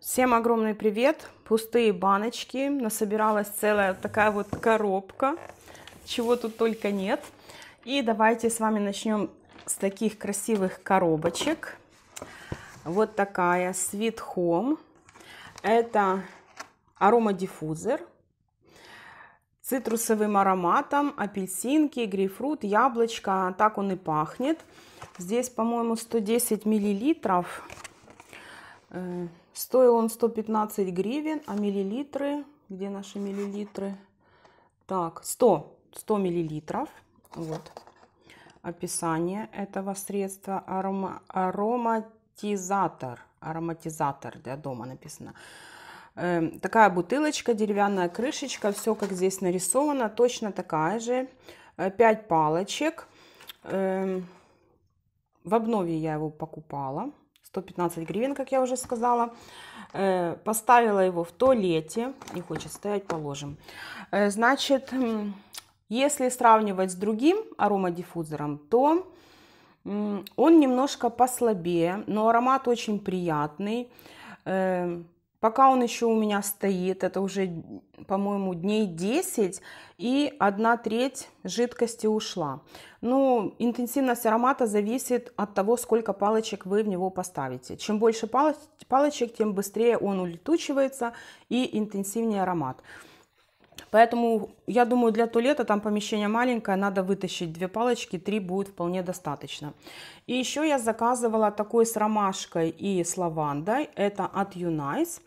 Всем огромный привет! Пустые баночки. Насобиралась целая такая вот коробка. Чего тут только нет. И давайте с вами начнем с таких красивых коробочек. Вот такая Sweet Home. Это аромадиффузор цитрусовым ароматом, апельсинки, грейпфрут, яблочко, так он и пахнет. Здесь, по-моему, 110 миллилитров. Э, Стоил он 115 гривен, а миллилитры, где наши миллилитры? Так, 100, 100 миллилитров. Вот описание этого средства. Арома, ароматизатор. Ароматизатор для дома написано. Э, такая бутылочка, деревянная крышечка. Все как здесь нарисовано. Точно такая же. 5 э, палочек. Э, в обнове я его покупала. 115 гривен, как я уже сказала. Э, поставила его в туалете. Не хочет стоять, положим. Э, значит, если сравнивать с другим аромадиффузором, то он немножко послабее, но аромат очень приятный. Э, Пока он еще у меня стоит, это уже, по-моему, дней 10, и одна треть жидкости ушла. Ну, интенсивность аромата зависит от того, сколько палочек вы в него поставите. Чем больше палочек, тем быстрее он улетучивается и интенсивнее аромат. Поэтому, я думаю, для туалета там помещение маленькое, надо вытащить две палочки, три будет вполне достаточно. И еще я заказывала такой с ромашкой и с лавандой. Это от Unice.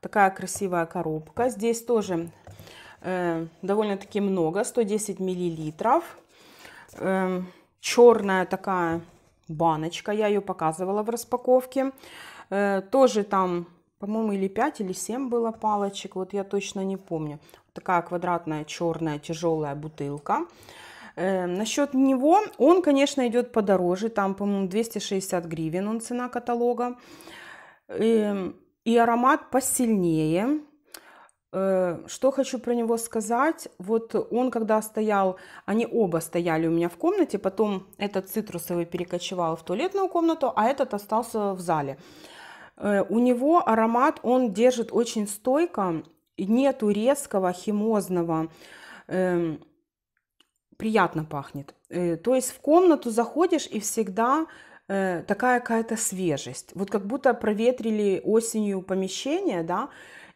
Такая красивая коробка. Здесь тоже э, довольно-таки много, 110 миллилитров. Э, черная такая баночка, я ее показывала в распаковке. Э, тоже там, по-моему, или 5, или 7 было палочек, вот я точно не помню такая квадратная черная тяжелая бутылка. Э, насчет него, он, конечно, идет подороже, там, по-моему, 260 гривен он цена каталога. Э, и аромат посильнее. Э, что хочу про него сказать. Вот он, когда стоял, они оба стояли у меня в комнате, потом этот цитрусовый перекочевал в туалетную комнату, а этот остался в зале. Э, у него аромат, он держит очень стойко, нету резкого химозного, э, приятно пахнет. Э, то есть в комнату заходишь и всегда э, такая какая-то свежесть. Вот как будто проветрили осенью помещение, да,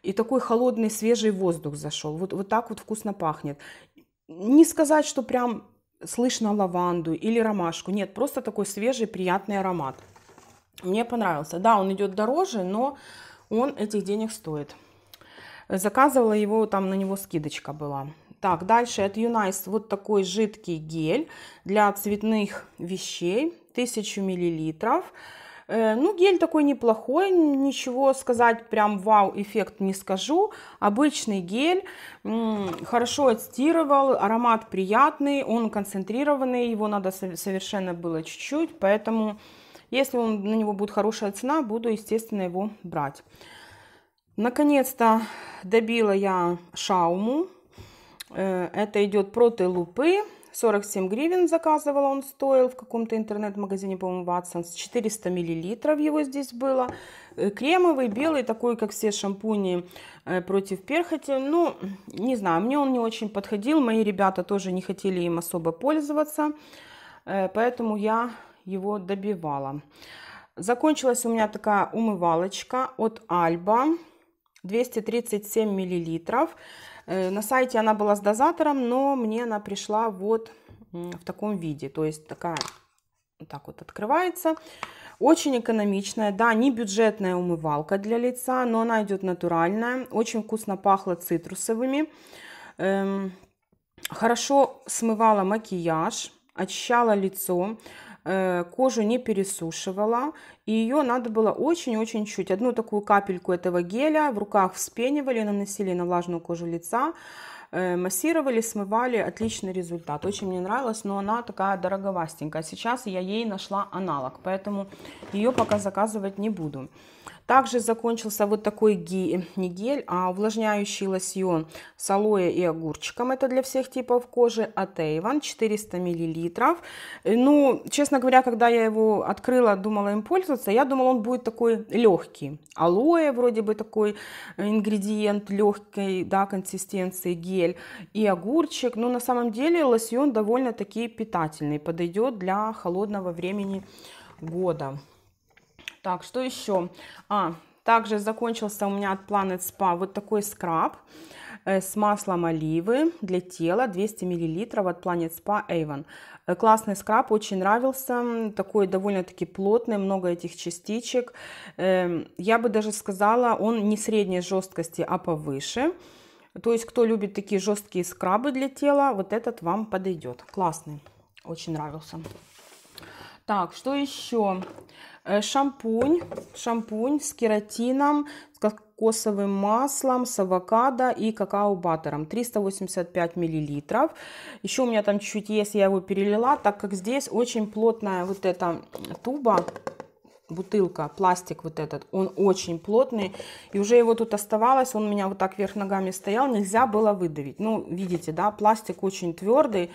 и такой холодный свежий воздух зашел. Вот, вот так вот вкусно пахнет. Не сказать, что прям слышно лаванду или ромашку. Нет, просто такой свежий, приятный аромат. Мне понравился. Да, он идет дороже, но он этих денег стоит. Заказывала его, там на него скидочка была. Так, дальше от Юнайс вот такой жидкий гель для цветных вещей, 1000 миллилитров. Э, ну, гель такой неплохой, ничего сказать, прям вау, эффект не скажу. Обычный гель, хорошо отстирывал, аромат приятный, он концентрированный, его надо совершенно было чуть-чуть, поэтому если он, на него будет хорошая цена, буду, естественно, его брать. Наконец-то добила я шауму. Э, это идет проты лупы. 47 гривен заказывала он стоил в каком-то интернет-магазине, по-моему, Watson's. 400 миллилитров его здесь было. Э, кремовый, белый, такой, как все шампуни э, против перхоти. Ну, не знаю, мне он не очень подходил. Мои ребята тоже не хотели им особо пользоваться. Поэтому я его добивала. Закончилась у меня такая умывалочка от Альба. 237 миллилитров. Э, на сайте она была с дозатором, но мне она пришла вот в таком виде. То есть такая, вот так вот открывается. Очень экономичная, да, не бюджетная умывалка для лица, но она идет натуральная. Очень вкусно пахло цитрусовыми. Эм, хорошо смывала макияж, очищала лицо. Э, кожу не пересушивала, и ее надо было очень-очень чуть. Одну такую капельку этого геля в руках вспенивали, наносили на влажную кожу лица, э, массировали, смывали, отличный результат. Очень мне нравилось, но она такая дороговастенькая. Сейчас я ей нашла аналог, поэтому ее пока заказывать не буду. Также закончился вот такой гель, не гель, а увлажняющий лосьон с алоэ и огурчиком. Это для всех типов кожи от Avon, 400 мл. Ну, честно говоря, когда я его открыла, думала им пользоваться, я думала, он будет такой легкий. Алоэ вроде бы такой э, ингредиент легкой, да, консистенции гель и огурчик. Но на самом деле лосьон довольно-таки питательный, подойдет для холодного времени года. Так, что еще? А, также закончился у меня от Planet Spa вот такой скраб э, с маслом оливы для тела 200 миллилитров от Planet Spa Avon. Э, классный скраб, очень нравился, такой довольно-таки плотный, много этих частичек. Эм, я бы даже сказала, он не средней жесткости, а повыше. То есть, кто любит такие жесткие скрабы для тела, вот этот вам подойдет. Классный, очень нравился. Так, что еще? Э, шампунь, шампунь с кератином, с кокосовым маслом, с авокадо и какао-баттером. 385 миллилитров. Еще у меня там чуть-чуть есть, я его перелила, так как здесь очень плотная вот эта туба бутылка, пластик вот этот, он очень плотный, и уже его тут оставалось, он у меня вот так вверх ногами стоял, нельзя было выдавить. Ну, видите, да, пластик очень твердый,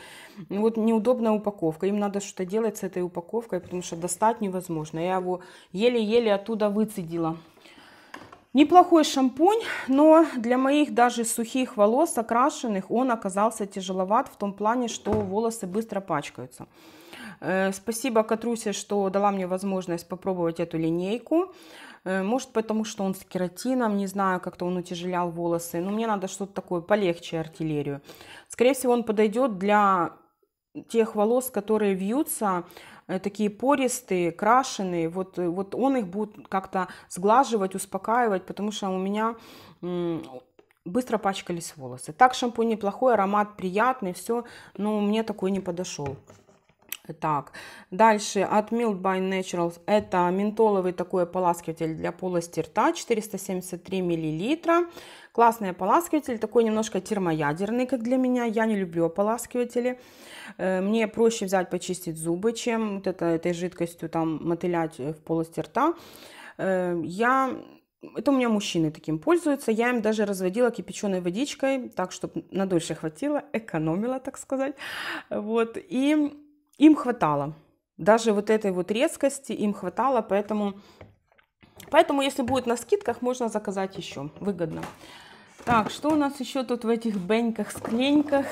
вот неудобная упаковка, им надо что-то делать с этой упаковкой, потому что достать невозможно. Я его еле-еле оттуда выцедила. Неплохой шампунь, но для моих даже сухих волос, окрашенных, он оказался тяжеловат в том плане, что волосы быстро пачкаются. Э, спасибо Катрусе, что дала мне возможность попробовать эту линейку. Э, может, потому что он с кератином, не знаю, как-то он утяжелял волосы. Но мне надо что-то такое полегче артиллерию. Скорее всего, он подойдет для тех волос, которые вьются, э, такие пористые, крашеные, вот, вот он их будет как-то сглаживать, успокаивать, потому что у меня быстро пачкались волосы. Так шампунь неплохой, аромат приятный, все, но мне такой не подошел. Так, дальше от Mild by Naturals это ментоловый такой ополаскиватель для полости рта, 473 мл. Классный ополаскиватель, такой немножко термоядерный, как для меня. Я не люблю ополаскиватели. Э, мне проще взять почистить зубы, чем вот это, этой жидкостью там мотылять э, в полости рта. Э, я это у меня мужчины таким пользуются. Я им даже разводила кипяченой водичкой, так, чтобы надольше хватило, экономила, так сказать. Вот. И им хватало. Даже вот этой вот резкости им хватало, поэтому, поэтому если будет на скидках, можно заказать еще, выгодно. Так, что у нас еще тут в этих беньках, склейках?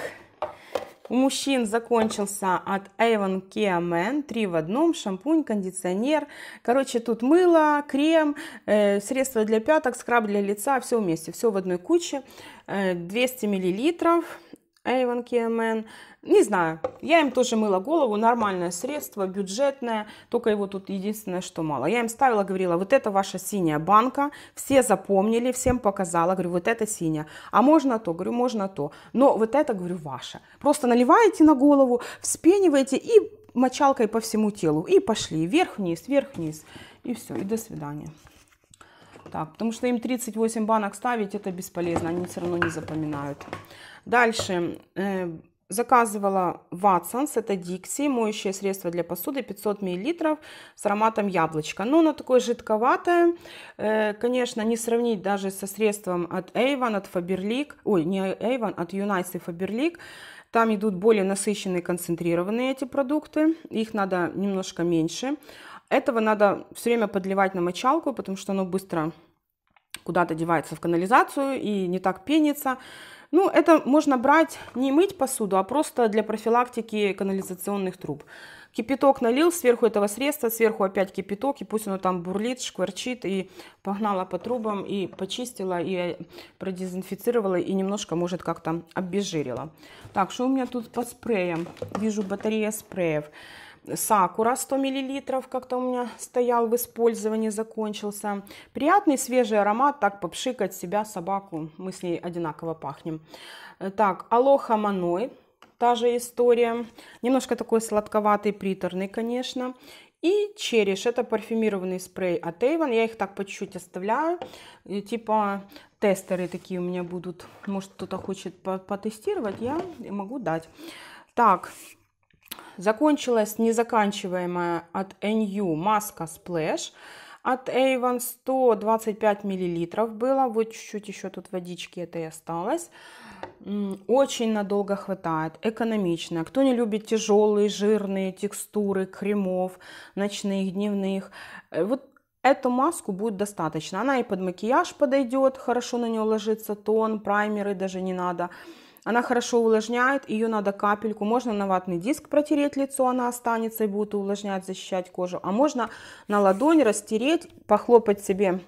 У мужчин закончился от Avon Kia Men 3 в одном, шампунь, кондиционер. Короче, тут мыло, крем, э, средство для пяток, скраб для лица, все вместе, все в одной куче. Э, 200 миллилитров. Avon Kia Men не знаю, я им тоже мыла голову, нормальное средство, бюджетное, только его тут единственное, что мало. Я им ставила, говорила, вот это ваша синяя банка, все запомнили, всем показала, говорю, вот это синяя, а можно то, говорю, можно то, но вот это, говорю, ваше. Просто наливаете на голову, вспениваете и мочалкой по всему телу, и пошли вверх-вниз, вверх-вниз, и все, и до свидания. Так, потому что им 38 банок ставить, это бесполезно, они все равно не запоминают. Дальше, э, Заказывала Watson's, это Dixie, моющее средство для посуды 500 мл с ароматом яблочка. Но оно такое жидковатое, э, конечно, не сравнить даже со средством от Avon, от Faberlic, ой, не Avon, от Unice и Faberlic. Там идут более насыщенные, концентрированные эти продукты, их надо немножко меньше. Этого надо все время подливать на мочалку, потому что оно быстро куда-то девается в канализацию и не так пенится. Ну, это можно брать не мыть посуду, а просто для профилактики канализационных труб. Кипяток налил, сверху этого средства, сверху опять кипяток, и пусть оно там бурлит, шкварчит, и погнала по трубам, и почистила, и э, продезинфицировала, и немножко, может, как-то обезжирила. Так, что у меня тут по спреям? Вижу батарея спреев. Сакура 100 миллилитров как-то у меня стоял в использовании, закончился. Приятный свежий аромат, так попшикать себя, собаку, мы с ней одинаково пахнем. Э, так, Алоха Маной, та же история. Немножко такой сладковатый, приторный, конечно. И череш, это парфюмированный спрей от Avon, я их так по чуть-чуть оставляю, и, типа тестеры такие у меня будут, может кто-то хочет потестировать, я могу дать. Так, Закончилась незаканчиваемая от NU маска Splash от Avon 125 мл было. Вот чуть-чуть еще тут водички этой осталось. Очень надолго хватает, экономичная. Кто не любит тяжелые, жирные текстуры кремов, ночных, дневных, э, вот эту маску будет достаточно. Она и под макияж подойдет, хорошо на нее ложится тон, праймеры даже не надо. Она хорошо увлажняет, ее надо капельку. Можно на ватный диск протереть лицо, она останется и будет увлажнять, защищать кожу. А можно на ладонь растереть, похлопать себе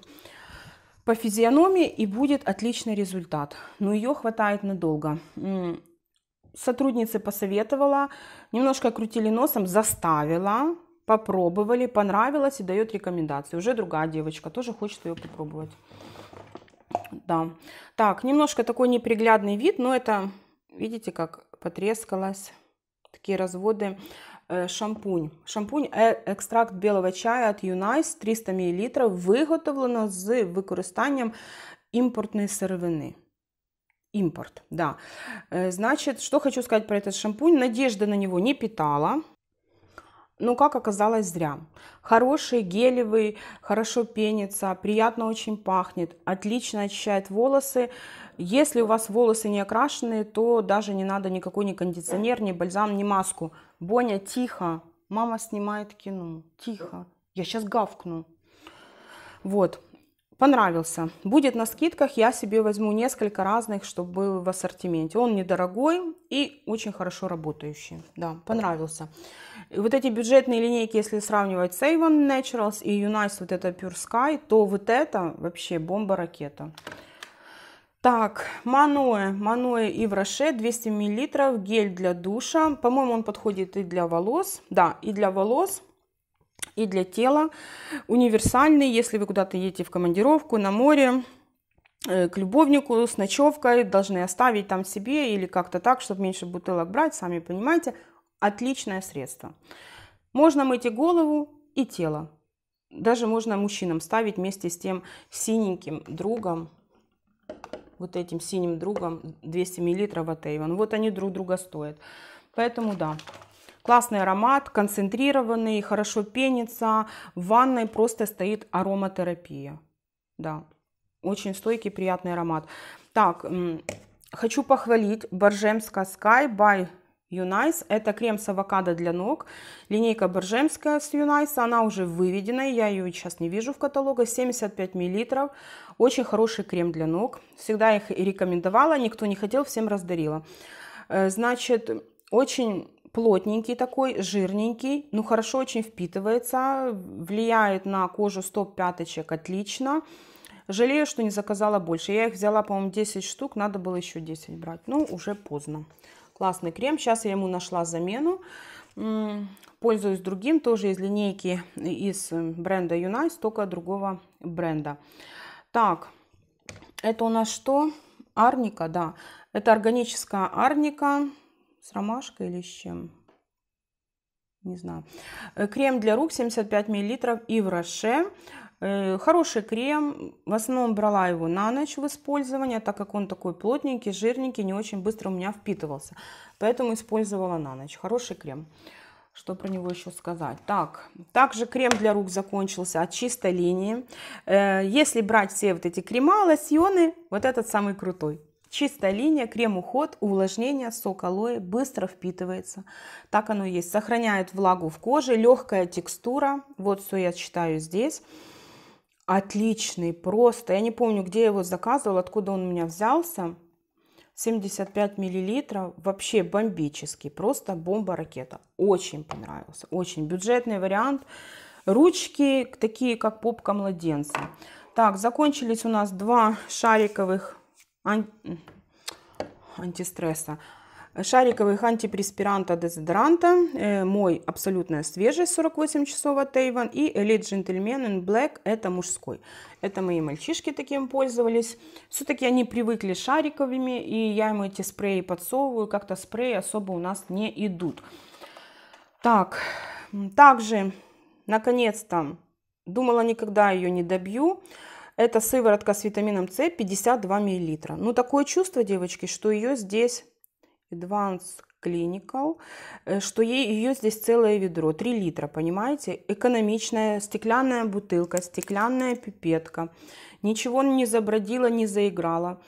по физиономии и будет отличный результат. Но ее хватает надолго. Сотрудница посоветовала, немножко крутили носом, заставила, попробовали, понравилось и дает рекомендации. Уже другая девочка тоже хочет ее попробовать. Да. Так, немножко такой неприглядный вид, но это, видите, как потрескалось, Такие разводы. Э, шампунь. Шампунь э-экстракт белого чая от Юнайс 300 мл виготовлено з використанням імпортної сировини. Импорт, да. Э, значит, что хочу сказать про этот шампунь. Надежда на него не питала. Ну как оказалось, зря. Хороший, гелевый, хорошо пенится, приятно очень пахнет, отлично очищает волосы. Если у вас волосы не окрашены, то даже не надо никакой ни кондиционер, ни бальзам, ни маску. Боня, тихо, мама снимает кино, тихо, я сейчас гавкну. Вот, понравился. Будет на скидках, я себе возьму несколько разных, чтобы был в ассортименте. Он недорогой и очень хорошо работающий, да, понравился. Понравился. Вот эти бюджетные линейки, если сравнивать с Avon Naturals и Unice, вот это Pure Sky, то вот это вообще бомба-ракета. Так, Manoe Manoe и Роше 200 мл, гель для душа. По-моему, он подходит и для волос. Да, и для волос, и для тела. Универсальный, если вы куда-то едете в командировку, на море, э, к любовнику с ночевкой, должны оставить там себе или как-то так, чтобы меньше бутылок брать, сами понимаете. Отличное средство. Можно мыть и голову, и тело. Даже можно мужчинам ставить вместе с тем синеньким другом, вот этим синим другом 200 мл от Avon. Вот они друг друга стоят. Поэтому да, классный аромат, концентрированный, хорошо пенится. В ванной просто стоит ароматерапия. Да, очень стойкий, приятный аромат. Так, хочу похвалить Боржемска Sky by Юнайс. Это крем с авокадо для ног. Линейка Боржемская с Юнайса. Она уже выведена. Я ее сейчас не вижу в каталоге. 75 мл. Очень хороший крем для ног. Всегда их рекомендовала. Никто не хотел, всем раздарила. Э, значит, очень плотненький такой, жирненький, но ну, хорошо очень впитывается, влияет на кожу стоп пяточек отлично. Жалею, что не заказала больше. Я их взяла, по-моему, 10 штук, надо было еще 10 брать. но ну, уже поздно. Классный крем. Сейчас я ему нашла замену. Пользуюсь другим, тоже из линейки, из э, бренда Юнайс, только другого бренда. Так, это у нас что? Арника, да. Это органическая арника с ромашкой или с чем? Не знаю. Э, крем для рук 75 мл и в Роше. Э, хороший крем, в основном брала его на ночь в использование, так как он такой плотненький, жирненький, не очень быстро у меня впитывался. Поэтому использовала на ночь. Хороший крем. Что про него еще сказать? Так, также крем для рук закончился от чистой линии. Э, если брать все вот эти крема, лосьоны, вот этот самый крутой. Чистая линия, крем-уход, увлажнение, сок алоэ, быстро впитывается. Так оно есть. Сохраняет влагу в коже, легкая текстура. Вот все я читаю здесь. Отличный, просто. Я не помню, где я его заказывала, откуда он у меня взялся. 75 миллилитров. Вообще бомбический. Просто бомба-ракета. Очень понравился. Очень бюджетный вариант. Ручки такие, как попка младенца. Так, закончились у нас два шариковых ан... антистресса. Шариковых антипреспиранта дезодоранта. Э, мой абсолютная свежесть 48 часов от Avon. И Elite Gentleman in Black. Это мужской. Это мои мальчишки таким пользовались. Все-таки они привыкли шариковыми. И я им эти спреи подсовываю. Как-то спреи особо у нас не идут. Так. Также, наконец-то, думала никогда ее не добью. Это сыворотка с витамином С 52 мл. Ну, такое чувство, девочки, что ее здесь Advanced Clinical, э, что ей, ее здесь целое ведро, 3 литра, понимаете? Экономичная стеклянная бутылка, стеклянная пипетка. Ничего не забродило, не заиграла.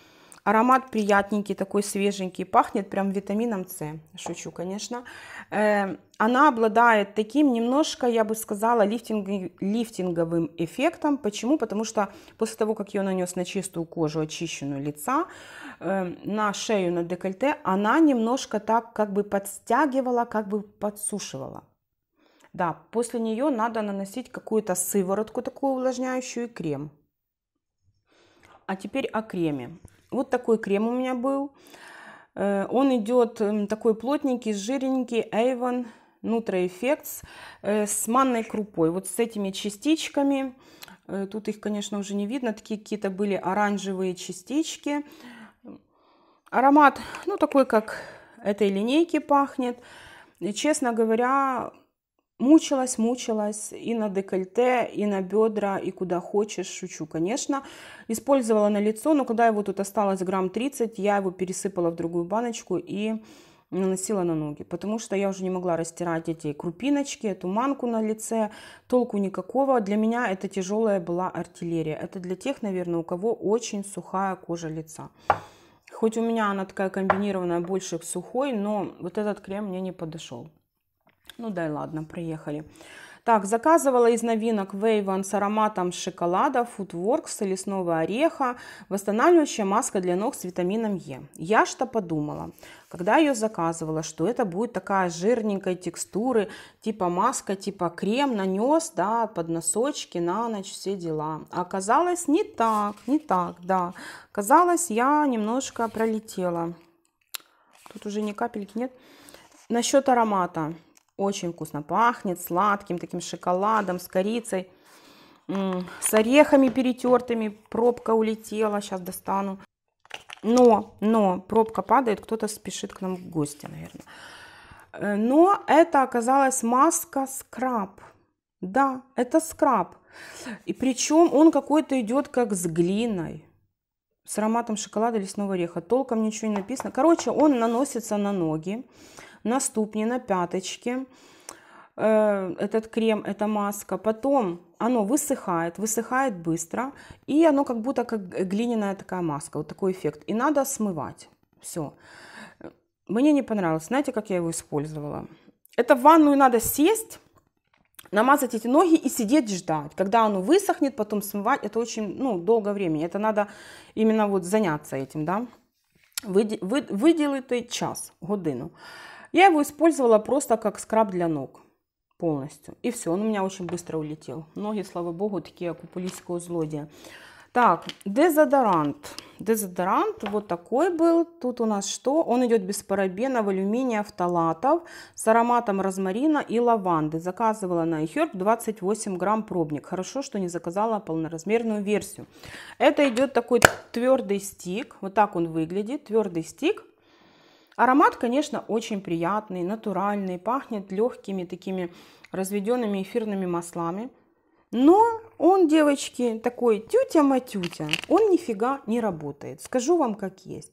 Аромат приятненький, такой свеженький, пахнет прям витамином С. Шучу, конечно. Э, она обладает таким немножко, я бы сказала, лифтинг, лифтинговым эффектом. Почему? Потому что после того, как ее нанес на чистую кожу, очищенную лица, э, на шею, на декольте, она немножко так как бы подстягивала, как бы подсушивала. Да, после нее надо наносить какую-то сыворотку такую увлажняющую и крем. А теперь о креме. Вот такой крем у меня был. Э, он идет такой плотненький, жирненький, Avon Nutra Effects э, с манной крупой. Вот с этими частичками. Э, тут их, конечно, уже не видно. Такие какие-то были оранжевые частички. Аромат, ну, такой, как этой линейки пахнет. И, честно говоря, мучилась, мучилась и на декольте, и на бедра, и куда хочешь, шучу, конечно. Использовала на лицо, но когда его тут осталось грамм 30, я его пересыпала в другую баночку и наносила на ноги, потому что я уже не могла растирать эти крупиночки, эту манку на лице, толку никакого. Для меня это тяжелая была артиллерия. Это для тех, наверное, у кого очень сухая кожа лица. Хоть у меня она такая комбинированная, больше к сухой, но вот этот крем мне не подошел. Ну да и ладно, приехали. Так, заказывала из новинок Вейван с ароматом шоколада, Foodworks с лесного ореха, восстанавливающая маска для ног с витамином Е. Я что подумала, когда ее заказывала, что это будет такая жирненькая текстуры, типа маска, типа крем, нанес, да, под носочки, на ночь, все дела. А оказалось не так, не так, да. Казалось, я немножко пролетела. Тут уже ни капельки нет. Насчет аромата. Очень вкусно пахнет сладким таким шоколадом с корицей, с орехами перетертыми. Пробка улетела, сейчас достану. Но, но пробка падает, кто-то спешит к нам в гости, наверное. Э, но это оказалась маска скраб. Да, это скраб. И причем он какой-то идет как с глиной. С ароматом шоколада лесного ореха. Толком ничего не написано. Короче, он наносится на ноги на ступни, на пяточки. Э, этот крем, эта маска. Потом оно высыхает, высыхает быстро. И оно как будто как глиняная такая маска. Вот такой эффект. И надо смывать. Все. Мне не понравилось. Знаете, как я его использовала? Это в ванную надо сесть, намазать эти ноги и сидеть ждать. Когда оно высохнет, потом смывать, это очень ну, долго времени. Это надо именно вот заняться этим, да. выделить час, годину. Я его использовала просто как скраб для ног полностью. И все, он у меня очень быстро улетел. Ноги, слава богу, такие акупулистского злодия. Так, дезодорант. Дезодорант вот такой был. Тут у нас что? Он идет без парабенов, алюминия, фталатов с ароматом розмарина и лаванды. Заказывала на iHerb 28 грамм пробник. Хорошо, что не заказала полноразмерную версию. Это идет такой твердый стик. Вот так он выглядит. Твердый стик Аромат, конечно, очень приятный, натуральный, пахнет легкими такими разведенными эфирными маслами. Но он, девочки, такой тютя-матютя, он нифига не работает. Скажу вам как есть.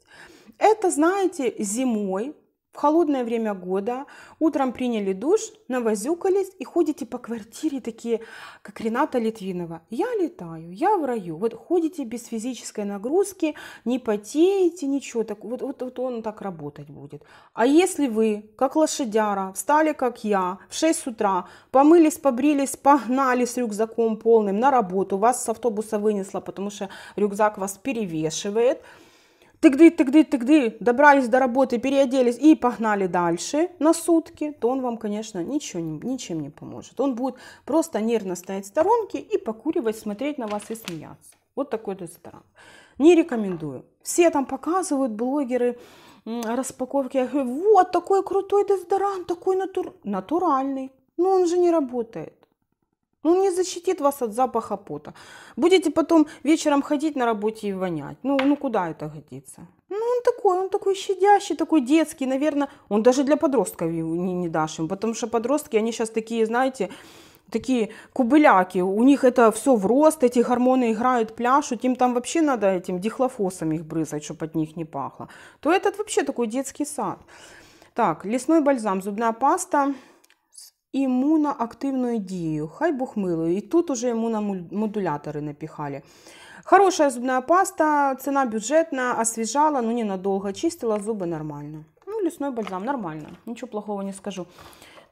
Это, знаете, зимой в холодное время года, утром приняли душ, навозюкались и ходите по квартире такие, как Рената Литвинова. Я летаю, я в раю. Вот ходите без физической нагрузки, не потеете, ничего. Так, вот, вот, вот он так работать будет. А если вы, как лошадяра, встали, как я, в 6 утра, помылись, побрились, погнали с рюкзаком полным на работу, вас с автобуса вынесло, потому что рюкзак вас перевешивает – тыгды, тыгды, тыгды, добрались до работы, переоделись и погнали дальше на сутки, то он вам, конечно, ничего, ничем не поможет. Он будет просто нервно стоять в сторонке и покуривать, смотреть на вас и смеяться. Вот такой дезодорант. Не рекомендую. Все там показывают, блогеры, распаковки. Я говорю, вот такой крутой дезодорант, такой натур... натуральный. Но он же не работает. Он ну, не защитит вас от запаха пота. Будете потом вечером ходить на работе и вонять. Ну, ну куда это годится? Ну, он такой, он такой щадящий, такой детский, наверное. Он даже для подростков не, не дашь им, потому что подростки, они сейчас такие, знаете, такие кубыляки, у них это все в рост, эти гормоны играют, пляшут, им там вообще надо этим дихлофосом их брызгать, чтобы от них не пахло. То этот вообще такой детский сад. Так, лесной бальзам, зубная паста, імуноактивною дією. Хай Бог милує. І тут уже імуномодулятори напіхали. Хорошая зубная паста, цена бюджетна, освежала, но ну, ненадолго. Чистила зубы нормально. Ну, лесной бальзам, нормально. Ничего плохого не скажу.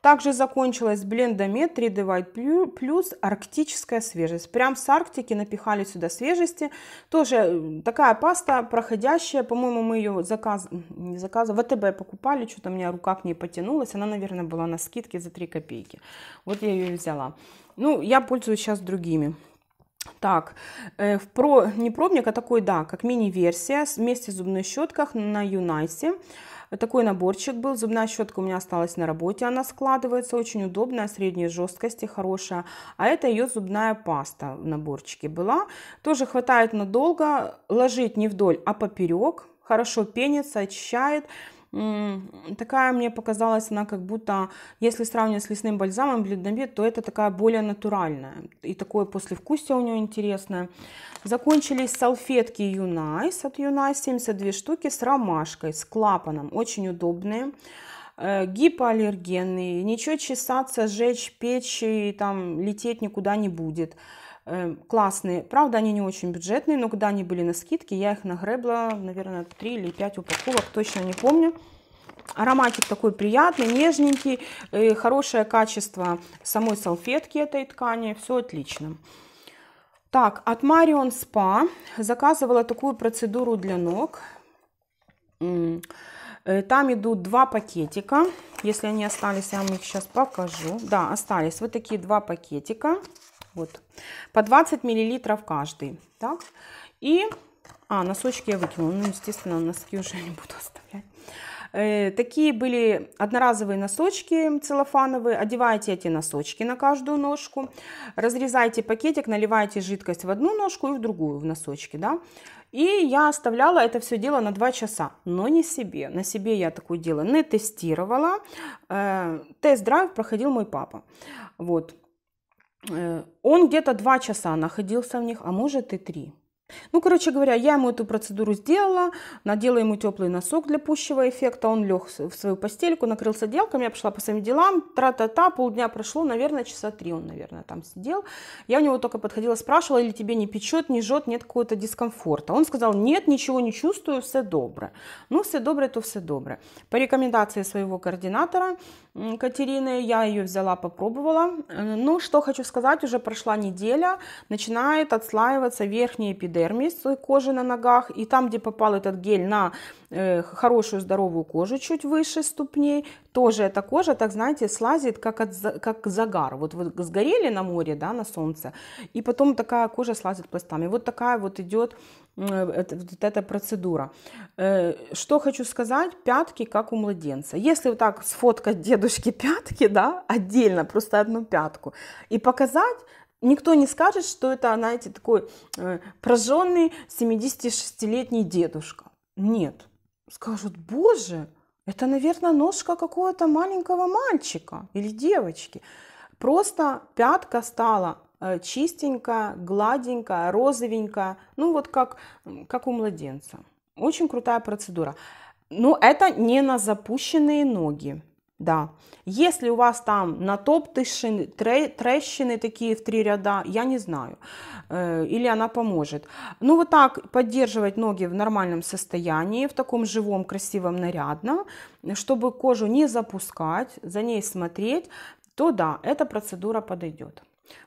Также закончилась блендомет 3D White плюс арктическая свежесть. Прям с Арктики напихали сюда свежести. Тоже э, такая паста проходящая. По-моему, мы ее заказ... не заказ... ВТБ покупали. Что-то у меня рука к ней потянулась. Она, наверное, была на скидке за 3 копейки. Вот я ее взяла. Ну, я пользуюсь сейчас другими. Так, э, в про, не пробник, а такой, да, как мини-версия вместе с зубной щеткой на Юнайсе такой наборчик был. Зубная щетка у меня осталась на работе. Она складывается очень удобная, средней жесткости, хорошая. А это ее зубная паста в наборчике была. Тоже хватает надолго. Ложить не вдоль, а поперек. Хорошо пенится, Очищает такая мне показалась, она как будто, если сравнивать с лесным бальзамом Бледнобит, то это такая более натуральная. И такое послевкусие у нее интересное. Закончились салфетки Юнайс от Юнайс, 72 штуки с ромашкой, с клапаном. Очень удобные э, гипоаллергенные, ничего чесаться, жечь, печи там лететь никуда не будет. Эм, классные. Правда, они не очень бюджетные, но когда они были на скидке, я их нагребла, наверное, 3 или 5 упаковок, точно не помню. Ароматик такой приятный, нежненький, э, хорошее качество самой салфетки этой ткани, все отлично. Так, от Marion Spa заказывала такую процедуру для ног. Э, там идут два пакетика. Если они остались, я вам их сейчас покажу. Да, остались вот такие два пакетика. Вот. По 20 миллилитров каждый. Так. И... А, носочки я выкинула. Ну, естественно, носки уже не буду оставлять. Э, такие были одноразовые носочки целлофановые. Одевайте эти носочки на каждую ножку. Разрезайте пакетик, наливайте жидкость в одну ножку и в другую в носочки. Да? И я оставляла это все дело на 2 часа, но не себе. На себе я такое дело не тестировала. Э, тест-драйв проходил мой папа. Вот. Э, он где-то два часа находился в них, а может и три. Ну, короче говоря, я ему эту процедуру сделала, надела ему теплый носок для пущего эффекта, он лег в свою постельку, накрылся делком, я пошла по своим делам, тра-та-та, полдня прошло, наверное, часа три он, наверное, там сидел. Я у него только подходила, спрашивала, или тебе не печет, не жжет, нет какого-то дискомфорта. Он сказал, нет, ничего не чувствую, все доброе. Ну, все доброе то все доброе. По рекомендации своего координатора Катерины, я ее взяла, попробовала. Э, ну, что хочу сказать, уже прошла неделя, начинает отслаиваться верхний эпидермис кожи на ногах, и там, где попал этот гель на Э, хорошую здоровую кожу чуть выше ступней. Тоже эта кожа, так знаете, слазит как, от, как загар. Вот вы сгорели на море, да, на солнце, и потом такая кожа слазит пластами. Вот такая вот идет э, вот эта процедура. Э, что хочу сказать, пятки как у младенца. Если вот так сфоткать дедушки пятки, да, отдельно, просто одну пятку, и показать, никто не скажет, что это, знаете, такой прожженный 76-летний дедушка. Нет, скажут, боже, это, наверное, ножка какого-то маленького мальчика или девочки. Просто пятка стала э, чистенькая, гладенькая, розовенькая, ну вот как, как у младенца. Очень крутая процедура. Но это не на запущенные ноги. Да. Если у вас там на топ тышины, трещины такие в три ряда, я не знаю. Э, или она поможет. Ну вот так поддерживать ноги в нормальном состоянии, в таком живом, красивом, нарядном, чтобы кожу не запускать, за ней смотреть, то да, эта процедура подойдет.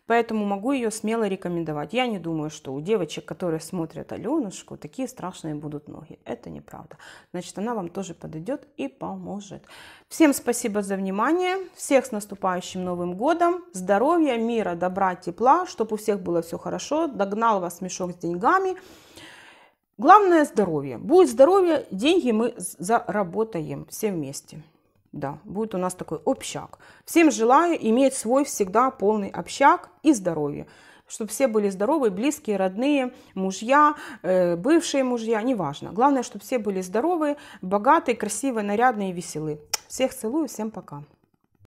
Поэтому могу ее смело рекомендовать. Я не думаю, что у девочек, которые смотрят Аленушку, такие страшные будут ноги. Это неправда. Значит, она вам тоже подойдет и поможет. Всем спасибо за внимание. Всех с наступающим Новым Годом. Здоровья, мира, добра, тепла. Чтобы у всех было все хорошо. Догнал вас мешок с деньгами. Главное здоровье. Будет здоровье, деньги мы заработаем все вместе. Да, будет у нас такой общак. Всем желаю иметь свой всегда полный общак и здоровье. Чтобы все были здоровы, близкие, родные, мужья, э, бывшие мужья, неважно. Главное, чтобы все были здоровые, богатые, красивые, нарядные и веселые. Всех целую, всем пока.